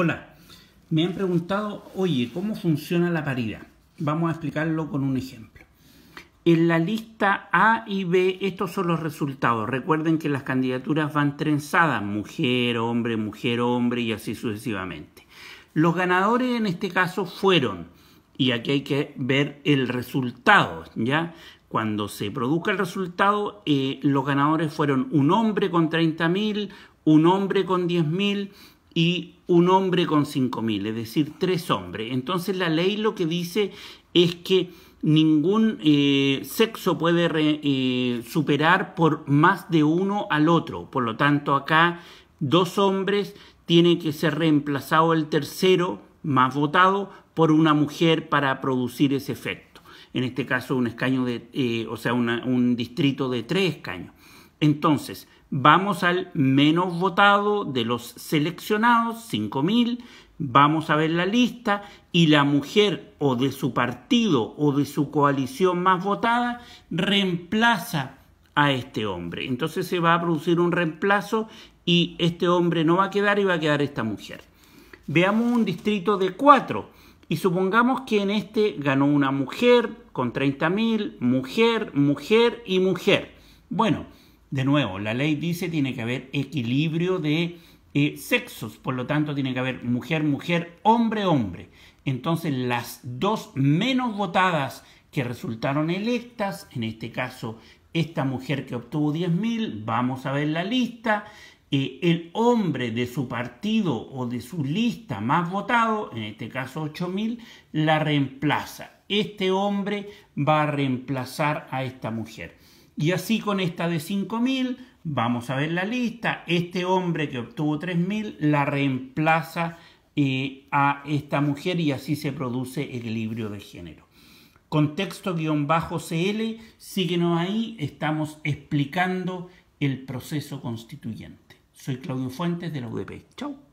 Hola, me han preguntado, oye, ¿cómo funciona la paridad? Vamos a explicarlo con un ejemplo. En la lista A y B, estos son los resultados. Recuerden que las candidaturas van trenzadas, mujer, hombre, mujer, hombre y así sucesivamente. Los ganadores en este caso fueron, y aquí hay que ver el resultado, ¿ya? Cuando se produzca el resultado, eh, los ganadores fueron un hombre con 30.000, un hombre con 10.000, y un hombre con cinco mil, es decir, tres hombres. Entonces la ley lo que dice es que ningún eh, sexo puede eh, superar por más de uno al otro. Por lo tanto, acá dos hombres tiene que ser reemplazado el tercero más votado por una mujer para producir ese efecto. En este caso, un escaño de, eh, o sea, un distrito de tres escaños. Entonces, vamos al menos votado de los seleccionados, 5.000, vamos a ver la lista y la mujer o de su partido o de su coalición más votada reemplaza a este hombre. Entonces se va a producir un reemplazo y este hombre no va a quedar y va a quedar esta mujer. Veamos un distrito de cuatro y supongamos que en este ganó una mujer con 30.000, mujer, mujer y mujer. Bueno, de nuevo, la ley dice tiene que haber equilibrio de eh, sexos, por lo tanto tiene que haber mujer, mujer, hombre, hombre. Entonces las dos menos votadas que resultaron electas, en este caso esta mujer que obtuvo 10.000, vamos a ver la lista, eh, el hombre de su partido o de su lista más votado, en este caso 8.000, la reemplaza. Este hombre va a reemplazar a esta mujer. Y así con esta de 5.000, vamos a ver la lista. Este hombre que obtuvo 3.000 la reemplaza eh, a esta mujer y así se produce equilibrio de género. Contexto-CL, síguenos ahí, estamos explicando el proceso constituyente. Soy Claudio Fuentes de la UDP. Chao.